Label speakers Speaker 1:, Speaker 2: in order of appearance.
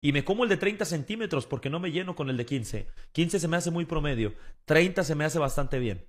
Speaker 1: Y me como el de 30 centímetros porque no me lleno con el de 15. 15 se me hace muy promedio. 30 se me hace bastante bien.